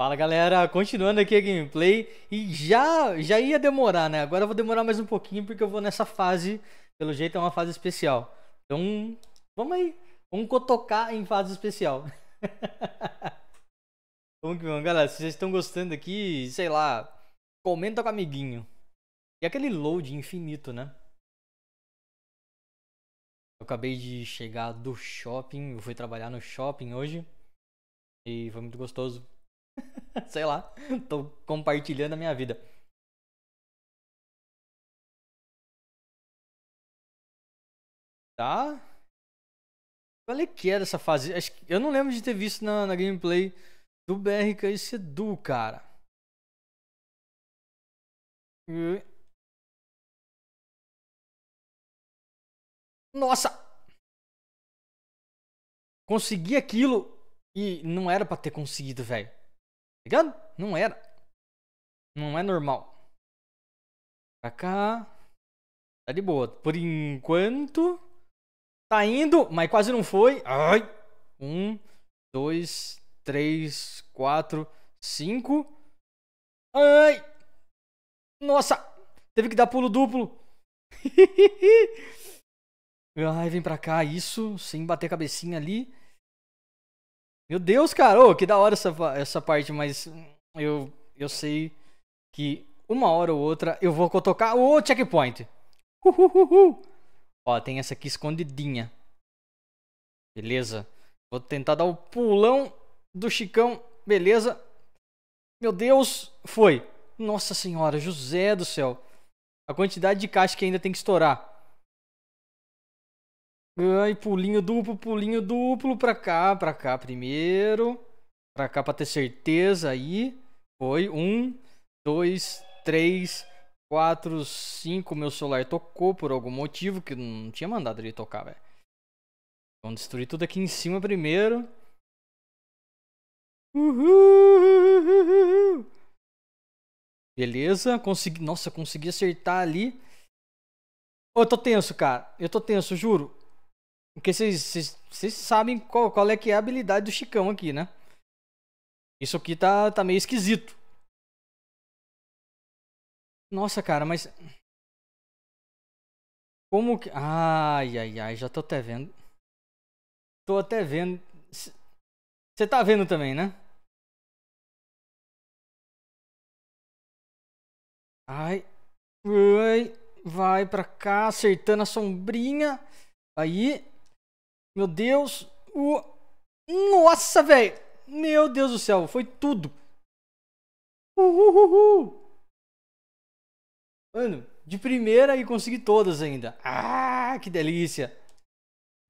Fala galera, continuando aqui a gameplay e já já ia demorar, né? Agora eu vou demorar mais um pouquinho porque eu vou nessa fase, pelo jeito é uma fase especial. Então, vamos aí, vamos cotocar em fase especial. vamos que vamos, galera. Se vocês estão gostando aqui, sei lá, comenta com o amiguinho. E aquele load infinito, né? Eu acabei de chegar do shopping, eu fui trabalhar no shopping hoje e foi muito gostoso Sei lá, tô compartilhando a minha vida. Tá? Qual é que era é essa fase? Acho que, eu não lembro de ter visto na, na gameplay do BRK e Sedu, cara. Nossa! Consegui aquilo e não era para ter conseguido, velho ligado? Não era. Não é normal. Pra cá. Tá de boa. Por enquanto. Tá indo, mas quase não foi. Ai. Um, dois, três, quatro, cinco. Ai. Nossa. Teve que dar pulo duplo. Ai, vem pra cá. Isso. Sem bater a cabecinha ali. Meu Deus, cara, oh, que da hora essa, essa parte, mas eu, eu sei que uma hora ou outra eu vou tocar o oh, checkpoint. Uhuhuhu. Ó, tem essa aqui escondidinha. Beleza. Vou tentar dar o pulão do Chicão. Beleza. Meu Deus, foi. Nossa senhora, José do céu. A quantidade de caixa que ainda tem que estourar. Ai, pulinho duplo, pulinho duplo pra cá, pra cá primeiro. Pra cá pra ter certeza aí. Foi. Um, dois, três, quatro, cinco. Meu celular tocou por algum motivo que não tinha mandado ele tocar, velho. Vamos destruir tudo aqui em cima primeiro. Uhul! Beleza, consegui. Nossa, consegui acertar ali. Eu tô tenso, cara. Eu tô tenso, juro. Porque vocês sabem qual, qual, é que é a habilidade do Chicão aqui, né? Isso aqui tá, tá meio esquisito. Nossa, cara, mas... Como que... Ai, ai, ai, já tô até vendo. Tô até vendo. Você tá vendo também, né? Ai. Vai, vai pra cá, acertando a sombrinha. Aí, meu Deus. O... Nossa, velho. Meu Deus do céu. Foi tudo. Uhuhuhu. Mano, de primeira e consegui todas ainda. Ah, que delícia.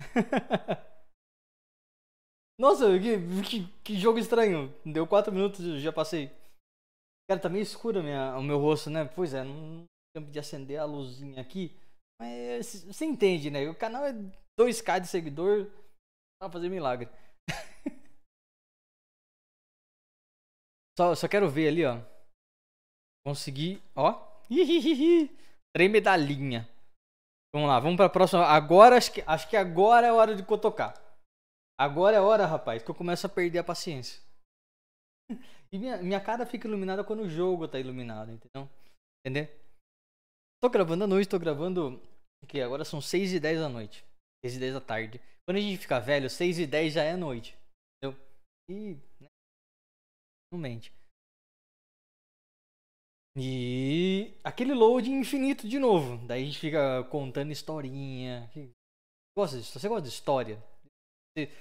Nossa, que, que, que, jogo estranho. Deu 4 minutos e já passei. Cara, tá meio escuro minha, o meu rosto, né? Pois é, não tem tempo de acender a luzinha aqui. Mas você entende, né? O canal é 2k de seguidor, pra fazer milagre. só, só quero ver ali, ó. Consegui, ó. Hihihihi. Três medalhinhas. Vamos lá, vamos pra próxima. Agora, acho que, acho que agora é hora de cotocar. Agora é hora, rapaz, que eu começo a perder a paciência. E minha, minha cara fica iluminada quando o jogo tá iluminado, entendeu? Entendeu? Tô gravando à noite, tô gravando. O que? Agora são 6 e 10 da noite. 6 e 10 da tarde. Quando a gente fica velho, 6 e 10 já é noite. Entendeu? E. Né? Não mente. E aquele load infinito de novo. Daí a gente fica contando historinha. Gosta disso? Você gosta de história?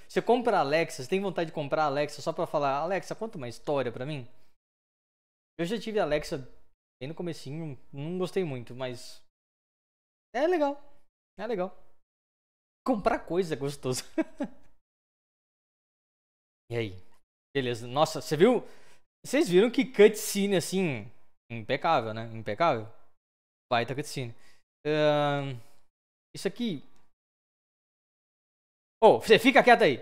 Você, compra a Alexa, você tem vontade de comprar a Alexa só pra falar, Alexa, conta uma história pra mim? Eu já tive a Alexa bem no comecinho, não gostei muito, mas é legal. É legal. Comprar coisa gostosa é gostoso. e aí? Beleza. Nossa, você viu? Vocês viram que cutscene assim. Impecável, né? Impecável. Baita cutscene. Uh, isso aqui. Ô, oh, você fica quieto aí.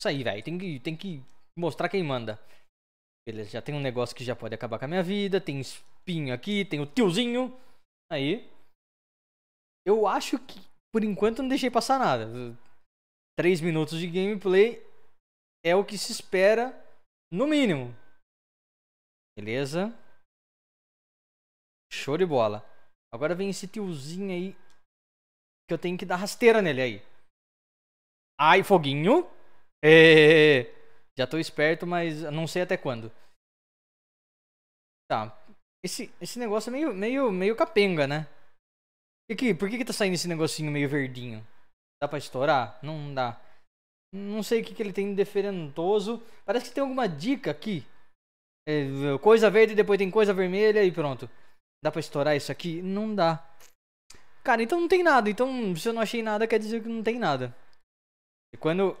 Isso aí, velho. Tem que, tem que mostrar quem manda. Beleza, já tem um negócio que já pode acabar com a minha vida. Tem espinho aqui, tem o tiozinho. Aí. Eu acho que por enquanto não deixei passar nada. Três minutos de gameplay é o que se espera, no mínimo. Beleza? Show de bola. Agora vem esse tiozinho aí. Que eu tenho que dar rasteira nele aí. Ai, foguinho. É, já tô esperto, mas não sei até quando. Tá. Esse, esse negócio é meio, meio, meio capenga, né? Aqui, por que, que tá saindo esse negocinho meio verdinho? Dá pra estourar? Não dá. Não sei o que, que ele tem de diferentoso. Parece que tem alguma dica aqui. É, coisa verde, depois tem coisa vermelha e pronto. Dá pra estourar isso aqui? Não dá. Cara, então não tem nada. Então, se eu não achei nada, quer dizer que não tem nada. E quando,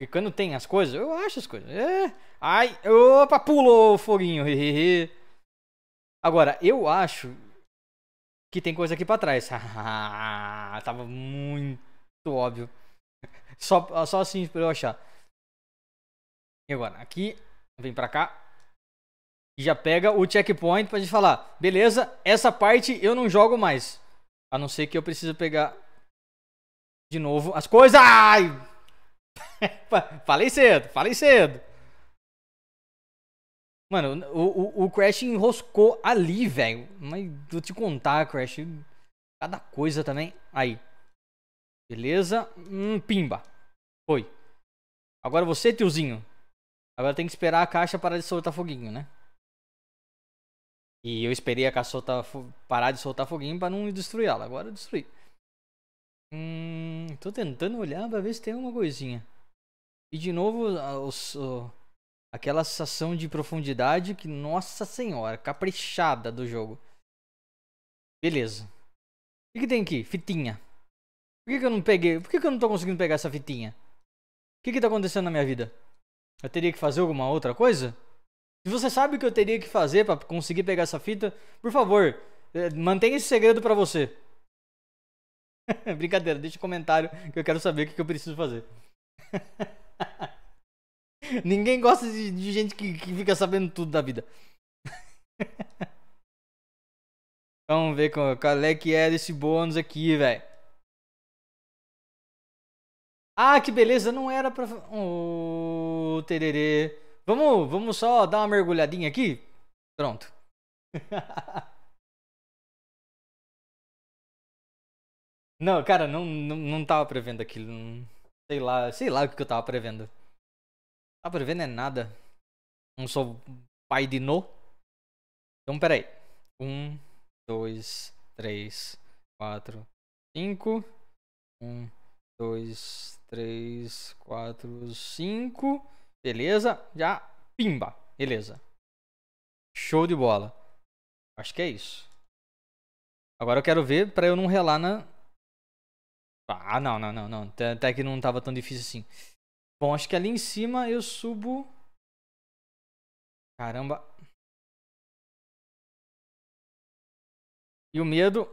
e quando tem as coisas, eu acho as coisas. É. Ai, opa, pulou o foguinho. Agora, eu acho que tem coisa aqui para trás. Ah, tava muito óbvio. Só, só assim pra eu achar. E agora, aqui, vem pra cá. E já pega o checkpoint pra gente falar, beleza, essa parte eu não jogo mais. A não ser que eu precise pegar de novo as coisas. Ai! falei cedo, falei cedo. Mano, o, o, o Crash enroscou ali, velho. Mas vou te contar, Crash. Cada coisa também. Aí. Beleza. Hum, pimba. Foi. Agora você, tiozinho. Agora tem que esperar a caixa parar de soltar foguinho, né? E eu esperei a caixa soltar, parar de soltar foguinho pra não destruir ela. Agora eu destruí. Hum, tô tentando olhar pra ver se tem alguma coisinha. E de novo, ah, os, os aquela sensação de profundidade que, nossa senhora, caprichada do jogo. Beleza. O que, tem aqui? Fitinha. Por que, que eu não peguei? Por que, que, eu não tô conseguindo pegar essa fitinha? O que, que tá acontecendo na minha vida? Eu teria que fazer alguma outra coisa? Se você sabe o que eu teria que fazer para conseguir pegar essa fita, por favor, eh, mantenha esse segredo para você. Brincadeira, deixa um comentário que eu quero saber o que eu preciso fazer. Ninguém gosta de, de gente que, que, fica sabendo tudo da vida. Vamos ver qual, qual é que é desse bônus aqui, velho. Ah, que beleza, não era pra... Ô, oh, tererê. Vamos, vamos só dar uma mergulhadinha aqui? Pronto. não, cara, não, não, não tava prevendo aquilo. Sei lá, sei lá o que eu tava prevendo. Tá prevendo é nada. Não sou pai de no. Então, peraí. Um, dois, três, quatro, cinco. Um, dois, três, quatro, cinco. Beleza, já pimba. Beleza. Show de bola. Acho que é isso. Agora eu quero ver pra eu não relar na... Ah, não, não, não, não. Até que não tava tão difícil assim. Bom, acho que ali em cima eu subo. Caramba. E o medo.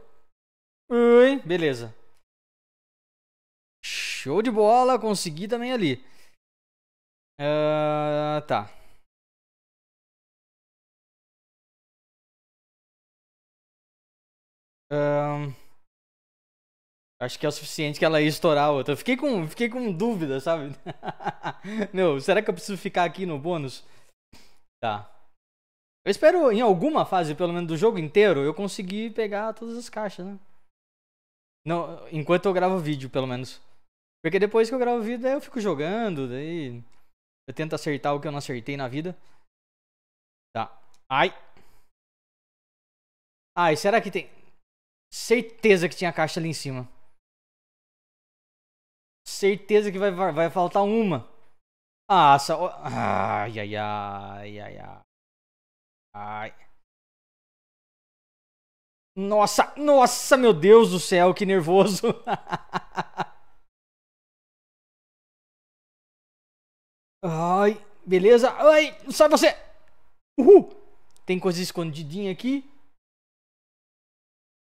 Ui, beleza. Show de bola, consegui também ali. Uh, tá. Uh, Acho que é o suficiente que ela ia estourar a outra. fiquei com, fiquei com dúvida, sabe? Meu, será que eu preciso ficar aqui no bônus? Tá. Eu espero em alguma fase, pelo menos do jogo inteiro, eu conseguir pegar todas as caixas, né? Não, enquanto eu gravo vídeo, pelo menos. Porque depois que eu gravo vídeo, daí eu fico jogando, daí eu tento acertar o que eu não acertei na vida. Tá. Ai. Ai, será que tem. Certeza que tinha caixa ali em cima. Certeza que vai, vai faltar uma. Ah, só... Ai, ai, ai, ai, ai. Ai. Nossa, nossa, meu Deus do céu, que nervoso. Ai, beleza. Ai, sai você. Uhul. Tem coisa escondidinha aqui.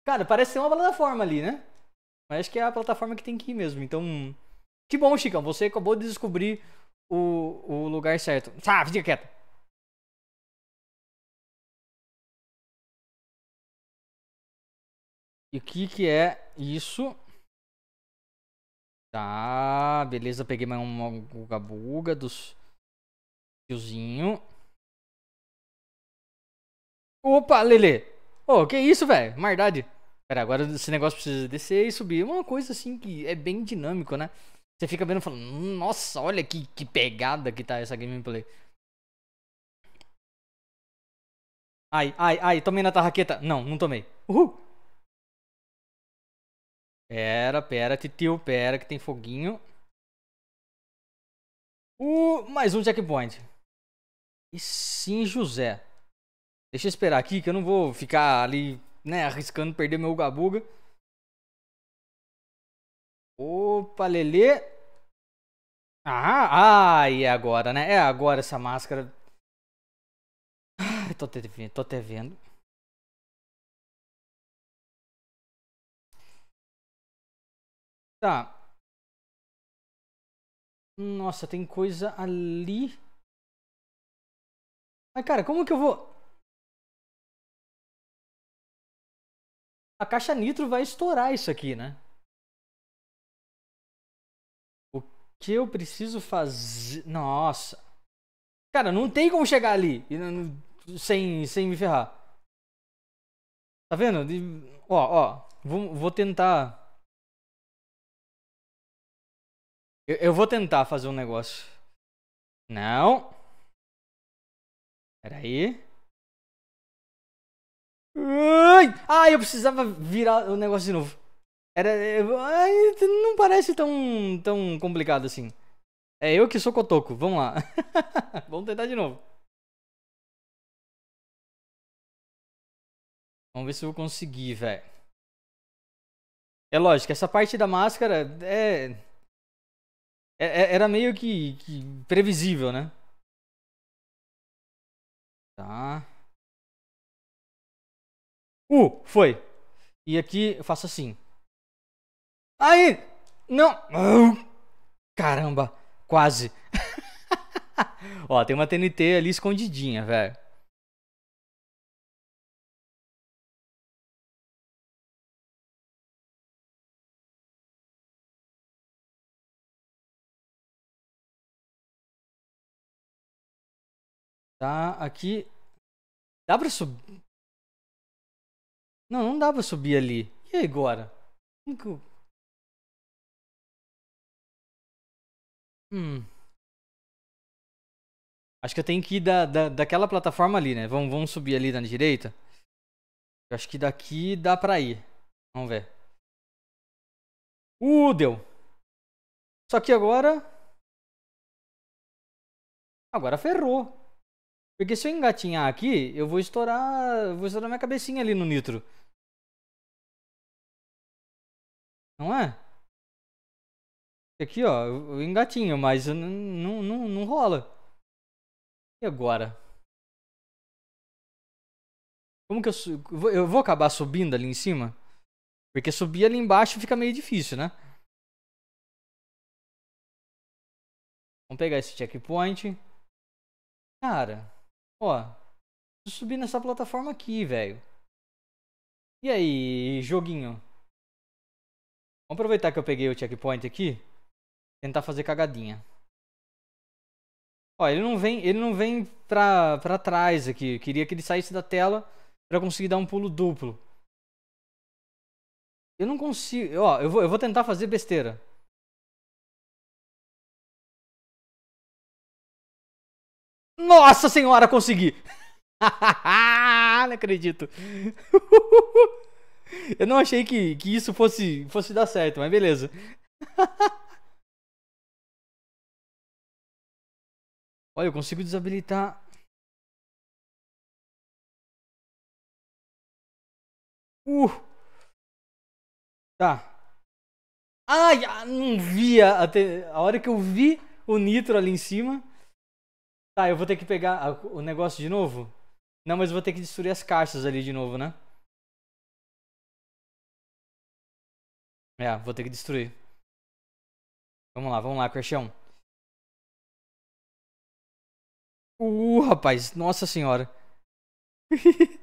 Cara, parece ser uma plataforma ali, né? Mas acho que é a plataforma que tem que ir mesmo, então... Que bom, Chicão, você acabou de descobrir o, o lugar certo. Ah, fica quieto. E o que que é isso? Tá, beleza, peguei mais uma buga dos tiozinho. Opa, Lele! Ô, oh, que isso, velho? Mardade. Pera, agora esse negócio precisa descer e subir. Uma coisa assim que é bem dinâmico, né? Você fica vendo falando, nossa, olha que, que pegada que tá essa gameplay. Ai, ai, ai, tomei na tarraqueta. Não, não tomei. Uhul. Pera, pera, titio, pera, que tem foguinho. Uh, mais um checkpoint. E sim, José. Deixa eu esperar aqui, que eu não vou ficar ali, né, arriscando perder meu gabuga. Opa, Lelê. Ah, ah, e é agora, né? É agora essa máscara. Ai, tô até vendo, tô vendo. Tá. Nossa, tem coisa ali. Mas, cara, como que eu vou... A caixa nitro vai estourar isso aqui, né? que eu preciso fazer. Nossa. Cara, não tem como chegar ali sem, sem me ferrar. Tá vendo? Ó, ó. Vou, vou tentar. Eu, eu vou tentar fazer um negócio. Não. Peraí. Ai! Ah, eu precisava virar o negócio de novo. Era. Não parece tão, tão complicado assim. É eu que sou cotoco, vamos lá. vamos tentar de novo. Vamos ver se eu vou conseguir, velho. É lógico, essa parte da máscara é. é, é era meio que, que previsível, né? Tá. Uh, foi. E aqui eu faço assim. Aí, não. Caramba, quase. Ó, tem uma TNT ali escondidinha, velho. Tá, aqui. Dá pra subir? Não, não dá pra subir ali. E agora? Como que eu... Hum. Acho que eu tenho que ir da, da, daquela plataforma ali, né? Vamos, vamos subir ali na direita. Eu acho que daqui dá pra ir. Vamos ver. Uh, deu. Só que agora... Agora ferrou. Porque se eu engatinhar aqui, eu vou estourar, vou estourar minha cabecinha ali no nitro. Não é? Aqui, ó, eu engatinho, mas não, não, não rola. E agora? Como que eu. Eu vou acabar subindo ali em cima? Porque subir ali embaixo fica meio difícil, né? Vamos pegar esse checkpoint. Cara, ó. Preciso subir nessa plataforma aqui, velho. E aí, joguinho? Vamos aproveitar que eu peguei o checkpoint aqui tentar fazer cagadinha. Ó, ele não vem, ele não vem pra, pra trás aqui. Eu queria que ele saísse da tela pra conseguir dar um pulo duplo. Eu não consigo. Ó, eu vou, eu vou tentar fazer besteira. Nossa senhora, consegui! não acredito. eu não achei que, que isso fosse, fosse dar certo, mas beleza. Olha, eu consigo desabilitar. Uh! Tá. Ai, ah, não via. Até a hora que eu vi o nitro ali em cima. Tá, eu vou ter que pegar o negócio de novo? Não, mas eu vou ter que destruir as caixas ali de novo, né? É, vou ter que destruir. Vamos lá, vamos lá, Crashão. Uh, rapaz, nossa senhora.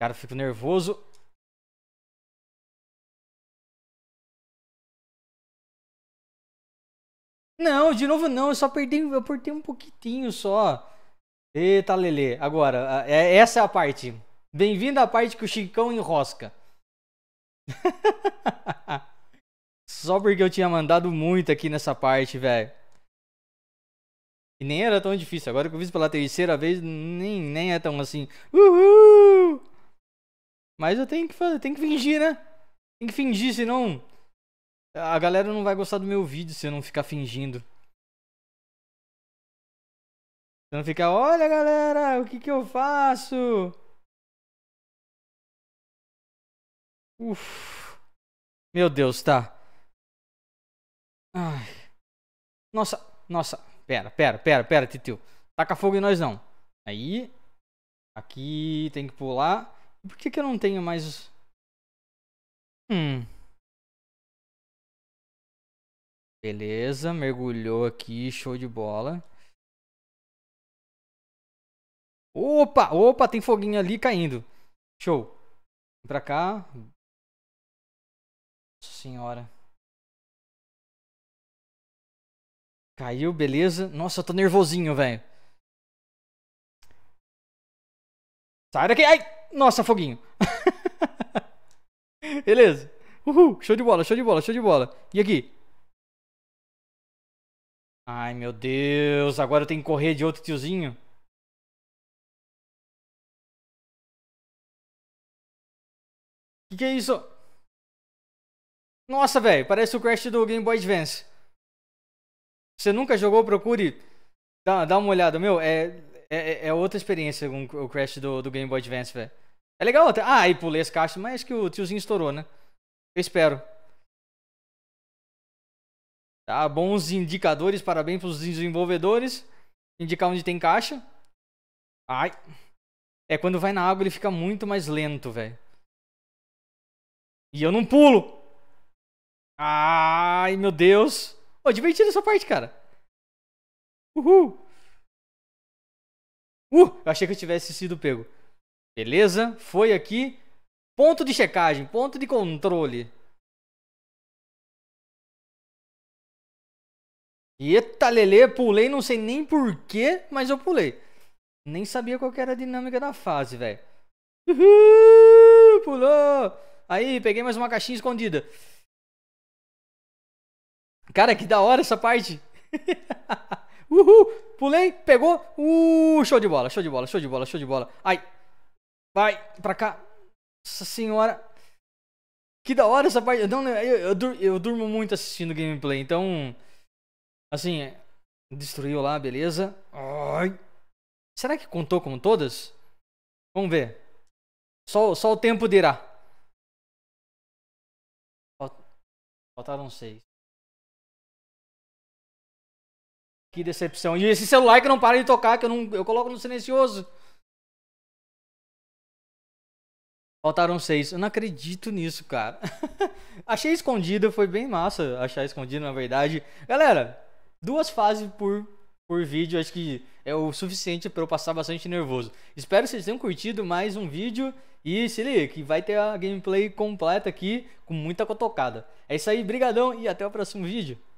Cara, fico nervoso. Não, de novo não, eu só perdi, eu apertei um pouquitinho só. Eita, Lele. Agora, é, essa é a parte. Bem-vindo à parte que o Chicão enrosca. Só porque eu tinha mandado muito aqui nessa parte, velho. E nem era tão difícil. Agora que eu fiz pela terceira vez, nem, nem é tão assim. Uhul! Mas eu tenho que fazer, tenho que fingir, né? Tem que fingir, senão a galera não vai gostar do meu vídeo se eu não ficar fingindo. Se eu não ficar, olha galera, o que que eu faço? Uf. Meu Deus, tá. Ai. Nossa, nossa. Pera, pera, pera, pera, Titio. Taca fogo em nós não. Aí. Aqui tem que pular. Por que, que eu não tenho mais. Hum. Beleza, mergulhou aqui, show de bola. Opa, opa, tem foguinho ali caindo. Show. Vem pra cá senhora. Caiu, beleza. Nossa, eu tô nervosinho, velho. Sai daqui. Ai! Nossa, foguinho. beleza. Uhul, show de bola, show de bola, show de bola. E aqui? Ai, meu Deus. Agora eu tenho que correr de outro tiozinho. Que que é isso? Nossa, velho, parece o Crash do Game Boy Advance. Você nunca jogou, procure. Dá, dá uma olhada, meu. É, é, é outra experiência com o Crash do, do Game Boy Advance, velho. É legal até. Ah, e pulei as caixas, mas acho que o tiozinho estourou, né? Eu espero. Tá, bons indicadores, parabéns para os desenvolvedores. Indicar onde tem caixa. Ai. É, quando vai na água ele fica muito mais lento, velho. E eu não pulo! Ai, meu Deus. Pô, oh, divertido essa parte, cara. Uhul. Uh, eu achei que eu tivesse sido pego. Beleza, foi aqui. Ponto de checagem, ponto de controle. Eita, lele, pulei, não sei nem porquê, mas eu pulei. Nem sabia qual era a dinâmica da fase, velho. Uhul, pulou. Aí, peguei mais uma caixinha escondida. Cara, que da hora essa parte. Uhul! Pulei, pegou. Uh, show de bola, show de bola, show de bola, show de bola. Ai. Vai, pra cá. Nossa senhora. Que da hora essa parte. Não, eu, eu, eu durmo muito assistindo gameplay, então. Assim, é, destruiu lá, beleza. Ai. Será que contou com todas? Vamos ver. Só, só o tempo dirá. Faltaram seis. Que decepção. E esse celular que não para de tocar, que eu, não, eu coloco no silencioso. Faltaram seis. Eu não acredito nisso, cara. Achei escondido, foi bem massa achar escondido, na verdade. Galera, duas fases por, por vídeo, acho que é o suficiente para eu passar bastante nervoso. Espero que vocês tenham curtido mais um vídeo. E se liga, que vai ter a gameplay completa aqui, com muita cotocada. É isso aí, brigadão e até o próximo vídeo.